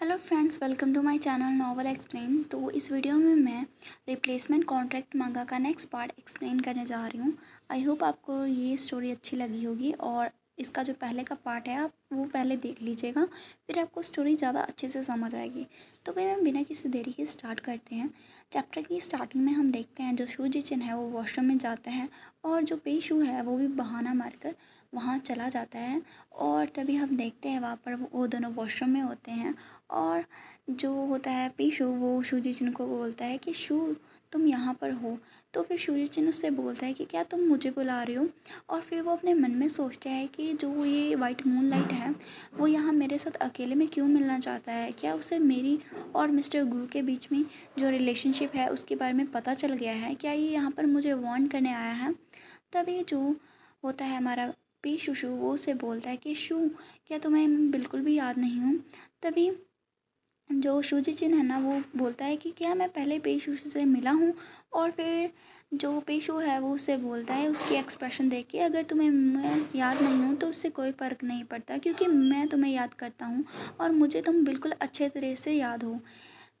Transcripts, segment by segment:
hello friends welcome to my channel novel explain तो इस video में मैं रिप्लेसमेंट कॉन्ट्रैक्ट मांगा का नेक्स्ट पार्ट एक्सप्लेन करने जा रही हूँ आई होप आपको ये स्टोरी अच्छी लगी होगी और इसका जो पहले का पार्ट है आप वो पहले देख लीजिएगा फिर आपको स्टोरी ज़्यादा अच्छे से समझ आएगी तो भाई हम बिना किसी देरी के स्टार्ट करते हैं चैप्टर की स्टार्टिंग में हम देखते हैं जो शू जिचिन है वो वॉशरूम में जाता है और जो पे शू है वो भी बहाना मारकर वहाँ चला जाता है और तभी हम देखते हैं वहाँ पर वो दोनों वॉशरूम में होते हैं और जो होता है पीशू वो शूजी चिन को बोलता है कि शू तुम यहाँ पर हो तो फिर शूजी चिन उससे बोलता है कि क्या तुम मुझे बुला रहे हो और फिर वो अपने मन में सोचता है कि जो ये वाइट मून लाइट है वो यहाँ मेरे साथ अकेले में क्यों मिलना चाहता है क्या उसे मेरी और मिस्टर गु के बीच में जो रिलेशनशिप है उसके बारे में पता चल गया है क्या ये यहाँ पर मुझे वॉन्ट करने आया है तभी जो होता है हमारा पी शुशु वो उसे बोलता है कि शू क्या तुम्हें बिल्कुल भी याद नहीं हूँ तभी जो चिन है ना वो बोलता है कि क्या मैं पहले पेशू से मिला हूँ और फिर जो पेशू है वो उसे बोलता है उसकी एक्सप्रेशन देख के अगर तुम्हें मैं याद नहीं हूँ तो उससे कोई फ़र्क नहीं पड़ता क्योंकि मैं तुम्हें याद करता हूँ और मुझे तुम बिल्कुल अच्छे तरह से याद हो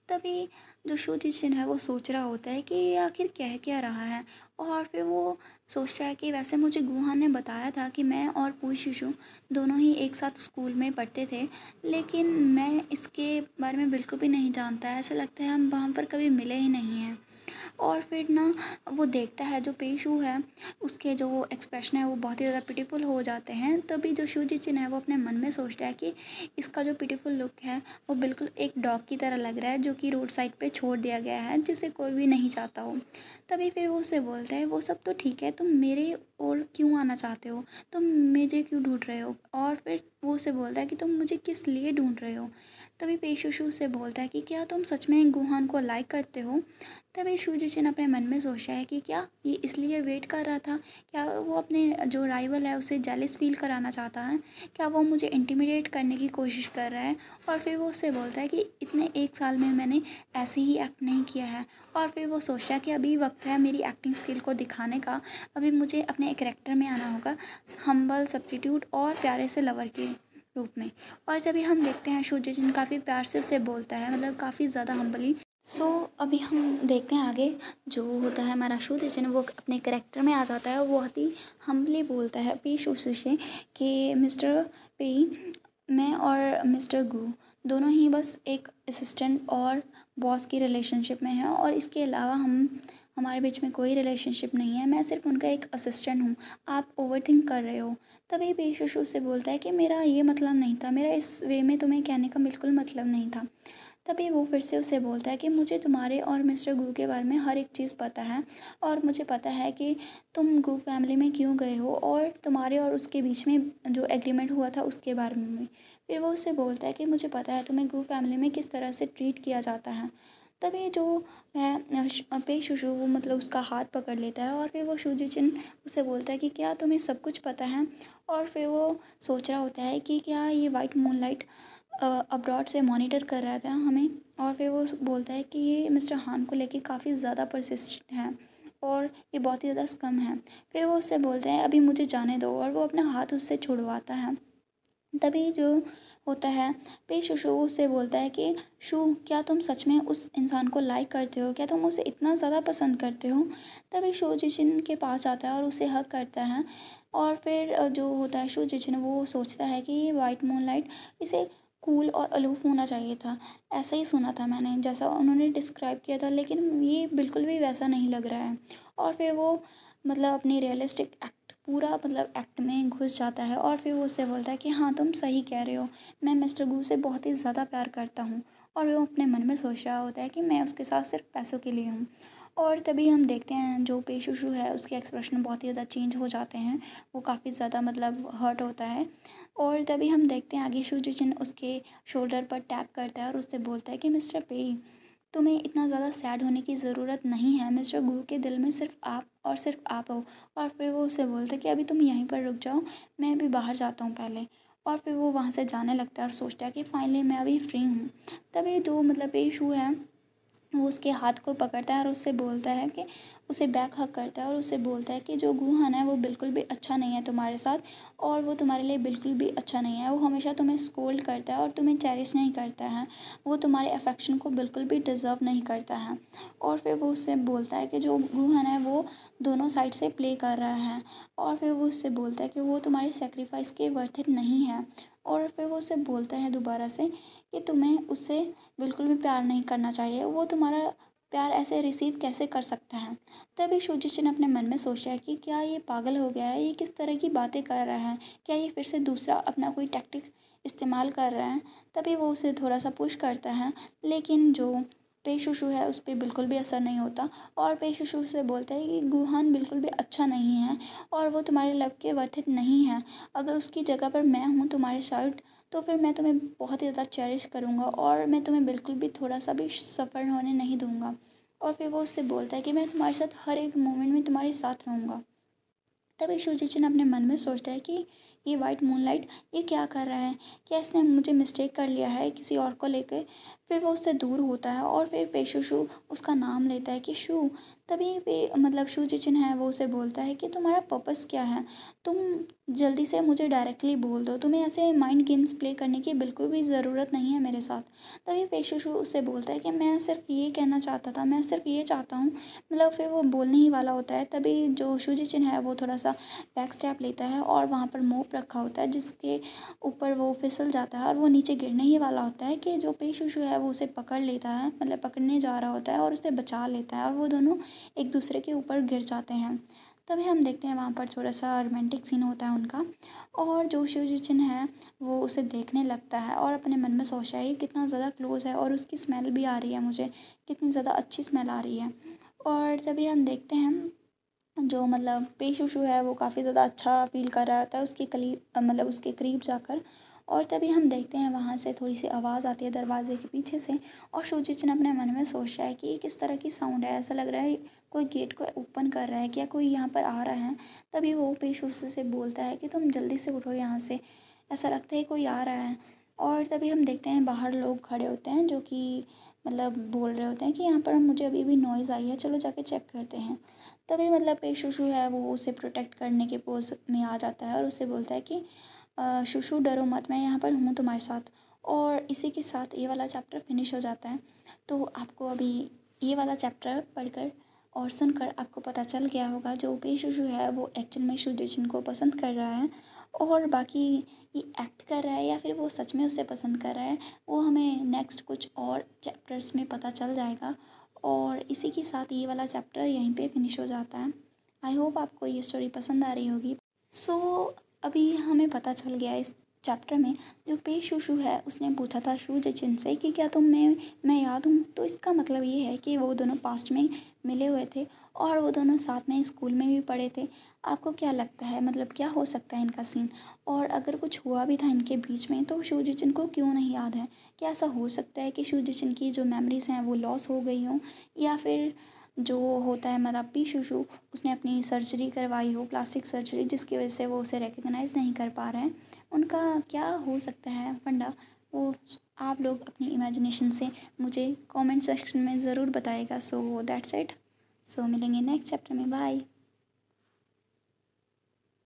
तभी जो शुजित सिन्ह है वो सोच रहा होता है कि ये आखिर कह क्या रहा है और फिर वो सोचता है कि वैसे मुझे गुहान ने बताया था कि मैं और शिशु दोनों ही एक साथ स्कूल में पढ़ते थे लेकिन मैं इसके बारे में बिल्कुल भी नहीं जानता ऐसा लगता है हम वहाँ पर कभी मिले ही नहीं हैं और फिर ना वो देखता है जो पेशू है उसके जो एक्सप्रेशन है वो बहुत ही ज़्यादा पिटीफुल हो जाते हैं तभी जो शिव जी है वो अपने मन में सोचता है कि इसका जो पिटीफुल लुक है वो बिल्कुल एक डॉग की तरह लग रहा है जो कि रोड साइड पर छोड़ दिया गया है जिसे कोई भी नहीं चाहता हो तभी फिर वो उसे बोलता है वो सब तो ठीक है तुम मेरे और क्यों आना चाहते हो तुम मेरे क्यों ढूंढ रहे हो और फिर वो उसे बोलता है कि तुम मुझे किस लिए ढूंढ रहे हो तभी पेशुशु उसे बोलता है कि क्या तुम सच में गुहान को लाइक करते हो तभी शुजिचिन अपने मन में सोचा है कि क्या ये इसलिए वेट कर रहा था क्या वो अपने जो राइवल है उसे जेलिस फील कराना चाहता है क्या वो मुझे इंटीमिडेट करने की कोशिश कर रहा है और फिर वो उससे बोलता है कि इतने एक साल में मैंने ऐसे ही एक्ट नहीं किया है और फिर वो सोचा है कि अभी वक्त है मेरी एक्टिंग स्किल को दिखाने का अभी मुझे अपने करेक्टर में आना होगा हम्बल सब्सटीट्यूट और प्यारे से लवर के रूप में और सभी हम देखते हैं सूर्य जिन काफ़ी प्यार से उसे बोलता है मतलब काफ़ी ज़्यादा हम्बली सो so, अभी हम देखते हैं आगे जो होता है हमारा शूज जिन वो अपने करेक्टर में आ जाता है वो बहुत ही हम्बली बोलता है पी शो से कि मिस्टर पी मैं और मिस्टर गु दोनों ही बस एक असिस्टेंट और बॉस की रिलेशनशिप में हैं और इसके अलावा हम हमारे बीच में कोई रिलेशनशिप नहीं है मैं सिर्फ उनका एक असिस्टेंट हूँ आप ओवरथिंक कर रहे हो तभी बेशश उसे बोलता है कि मेरा ये मतलब नहीं था मेरा इस वे में तुम्हें कहने का बिल्कुल मतलब नहीं था तभी वो फिर से उसे बोलता है कि मुझे तुम्हारे और मिस्टर गु के बारे में हर एक चीज़ पता है और मुझे पता है कि तुम गु फैमिली में क्यों गए हो और तुम्हारे और उसके बीच में जो एग्रीमेंट हुआ था उसके बारे में फिर वो उसे बोलता है कि मुझे पता है तुम्हें गु फैमिली में किस तरह से ट्रीट किया जाता है तभी जो है पे पेशु वो मतलब उसका हाथ पकड़ लेता है और फिर वो चिन उससे बोलता है कि क्या तुम्हें सब कुछ पता है और फिर वो सोच रहा होता है कि क्या ये वाइट मूनलाइट अब्रॉड से मॉनिटर कर रहा था हमें और फिर वो बोलता है कि ये मिस्टर हान को लेके काफ़ी ज़्यादा परसिस्ट है और ये बहुत ही ज़्यादा स्कम है फिर वो उससे बोलते हैं अभी मुझे जाने दो और वो अपना हाथ उससे छुड़वाता है तभी जो होता है पे शुशु उससे बोलता है कि शु क्या तुम सच में उस इंसान को लाइक करते हो क्या तुम उसे इतना ज़्यादा पसंद करते हो तभी शो जिचिन के पास जाता है और उसे हक करता है और फिर जो होता है शो जिचिन वो सोचता है कि वाइट लाइट इसे कूल और अलूफ होना चाहिए था ऐसा ही सुना था मैंने जैसा उन्होंने डिस्क्राइब किया था लेकिन ये बिल्कुल भी वैसा नहीं लग रहा है और फिर वो मतलब अपनी रियलिस्टिक पूरा मतलब एक्ट में घुस जाता है और फिर वो उससे बोलता है कि हाँ तुम सही कह रहे हो मैं मिस्टर गु से बहुत ही ज़्यादा प्यार करता हूँ और वो अपने मन में सोच रहा होता है कि मैं उसके साथ सिर्फ पैसों के लिए हूँ और तभी हम देखते हैं जो पेशुशु है उसके एक्सप्रेशन बहुत ही ज़्यादा चेंज हो जाते हैं वो काफ़ी ज़्यादा मतलब हर्ट होता है और तभी हम देखते हैं आगे शुजिचिन उसके शोल्डर पर टैप करता है और उससे बोलता है कि मिस्टर पेई तुम्हें इतना ज़्यादा सैड होने की ज़रूरत नहीं है मिस्टर गुरु के दिल में सिर्फ आप और सिर्फ आप हो और फिर वो उससे बोलते कि अभी तुम यहीं पर रुक जाओ मैं अभी बाहर जाता हूँ पहले और फिर वो वहाँ से जाने लगता है और सोचता है कि फाइनली मैं अभी फ्री हूँ तभी जो मतलब पेशू है वो उसके हाथ को पकड़ता है और उससे बोलता है कि उसे बैक हक करता है और उसे बोलता है कि जो गुहान है वो बिल्कुल भी अच्छा नहीं है तुम्हारे साथ और वो तुम्हारे लिए बिल्कुल भी अच्छा नहीं है वो हमेशा तुम्हें स्कोल्ड करता है और तुम्हें चेरिस नहीं करता है वो तुम्हारे अफेक्शन को बिल्कुल भी डिज़र्व नहीं करता है और फिर वो उससे बोलता है कि जो गुहान है वो दोनों साइड से प्ले कर रहा है और फिर वो उससे बोलता है कि वो तुम्हारे सेक्रीफाइस के वर्थित नहीं है और फिर वो उसे बोलता है दोबारा से कि तुम्हें उससे बिल्कुल भी प्यार नहीं करना चाहिए वो तुम्हारा प्यार ऐसे रिसीव कैसे कर सकता है तभी सूरज ने अपने मन में सोचा कि क्या ये पागल हो गया है ये किस तरह की बातें कर रहा है क्या ये फिर से दूसरा अपना कोई टैक्टिक इस्तेमाल कर रहा है तभी वो उसे थोड़ा सा पुश करता है लेकिन जो पेशुशु है उस पर बिल्कुल भी असर नहीं होता और पेशुशु से बोलता है कि गुहान बिल्कुल भी अच्छा नहीं है और वो तुम्हारे लव के वर्थित नहीं है अगर उसकी जगह पर मैं हूँ तुम्हारे साइड तो फिर मैं तुम्हें बहुत ही ज़्यादा चेरिश करूँगा और मैं तुम्हें बिल्कुल भी थोड़ा सा भी सफ़र होने नहीं दूँगा और फिर वो उससे बोलता है कि मैं तुम्हारे साथ हर एक मोमेंट में तुम्हारे साथ रहूँगा तभी शिव जी अपने मन में सोचता है कि ये वाइट मूनलाइट ये क्या कर रहा है क्या इसने मुझे मिस्टेक कर लिया है किसी और को लेके फिर वो उससे दूर होता है और फिर पेशुशु उसका नाम लेता है कि शू तभी पे मतलब शू जिचिन है वो उसे बोलता है कि तुम्हारा पर्पस क्या है तुम जल्दी से मुझे डायरेक्टली बोल दो तुम्हें ऐसे माइंड गेम्स प्ले करने की बिल्कुल भी ज़रूरत नहीं है मेरे साथ तभी पेशुशु उससे बोलता है कि मैं सिर्फ ये कहना चाहता था मैं सिर्फ ये चाहता हूँ मतलब फिर वो बोलने ही वाला होता है तभी जो शू जिचिन है वो थोड़ा सा बैक स्टैप लेता है और वहाँ पर मोप रखा होता है जिसके ऊपर वो फिसल जाता है और वो नीचे गिरने ही वाला होता है कि जो शिशु है वो उसे पकड़ लेता है मतलब पकड़ने जा रहा होता है और उसे बचा लेता है और वो दोनों एक दूसरे के ऊपर गिर जाते हैं तभी हम देखते हैं वहाँ पर थोड़ा सा रोमांटिक सीन होता है उनका और जो शिवजिचिन है वो उसे देखने लगता है और अपने मन में सोचा है कितना ज़्यादा क्लोज़ है और उसकी स्मेल भी आ रही है मुझे कितनी ज़्यादा अच्छी स्मेल आ रही है और तभी हम देखते हैं जो मतलब पेश ऊशु है वो काफ़ी ज़्यादा अच्छा फ़ील कर रहा था उसके करीब मतलब उसके करीब जाकर और तभी हम देखते हैं वहाँ से थोड़ी सी आवाज़ आती है दरवाज़े के पीछे से और शुजित ने अपने मन में सोच रहा है कि किस तरह की साउंड है ऐसा लग रहा है कोई गेट को ओपन कर रहा है क्या कोई यहाँ पर आ रहा है तभी वो पेश ऊशु से बोलता है कि तुम जल्दी से उठो यहाँ से ऐसा लगता है कोई आ रहा है और तभी हम देखते हैं बाहर लोग खड़े होते हैं जो कि मतलब बोल रहे होते हैं कि यहाँ पर मुझे अभी भी नॉइज़ आई है चलो जाके चेक करते हैं तभी मतलब एक शुशु है वो उसे प्रोटेक्ट करने के पोज़ में आ जाता है और उसे बोलता है कि शुशु डरो मत मैं यहाँ पर हूँ तुम्हारे साथ और इसी के साथ ये वाला चैप्टर फिनिश हो जाता है तो आपको अभी ये वाला चैप्टर पढ़कर और सुनकर आपको पता चल गया होगा जो पेशुशु है वो एक्चुअल में शुजिन को पसंद कर रहा है और बाकी ये एक्ट कर रहा है या फिर वो सच में उसे पसंद कर रहा है वो हमें नेक्स्ट कुछ और चैप्टर्स में पता चल जाएगा और इसी के साथ ये वाला चैप्टर यहीं पे फिनिश हो जाता है आई होप आपको ये स्टोरी पसंद आ रही होगी सो so, अभी हमें पता चल गया इस चैप्टर में जो पे शुशु है उसने पूछा था शू जचिन से कि क्या तुम मैं मैं याद हूँ तो इसका मतलब ये है कि वो दोनों पास्ट में मिले हुए थे और वो दोनों साथ में स्कूल में भी पढ़े थे आपको क्या लगता है मतलब क्या हो सकता है इनका सीन और अगर कुछ हुआ भी था इनके बीच में तो शू जचिन को क्यों नहीं याद है क्या ऐसा हो सकता है कि शू जचिन की जो मेमरीज हैं वो लॉस हो गई हों या फिर जो होता है पी शिशु उसने अपनी सर्जरी करवाई हो प्लास्टिक सर्जरी जिसकी वजह से वो उसे रिकग्नाइज़ नहीं कर पा रहे हैं उनका क्या हो सकता है फंडा वो आप लोग अपनी इमेजिनेशन से मुझे कमेंट सेक्शन में ज़रूर बताएगा सो दैट्स इट सो मिलेंगे नेक्स्ट चैप्टर में बाय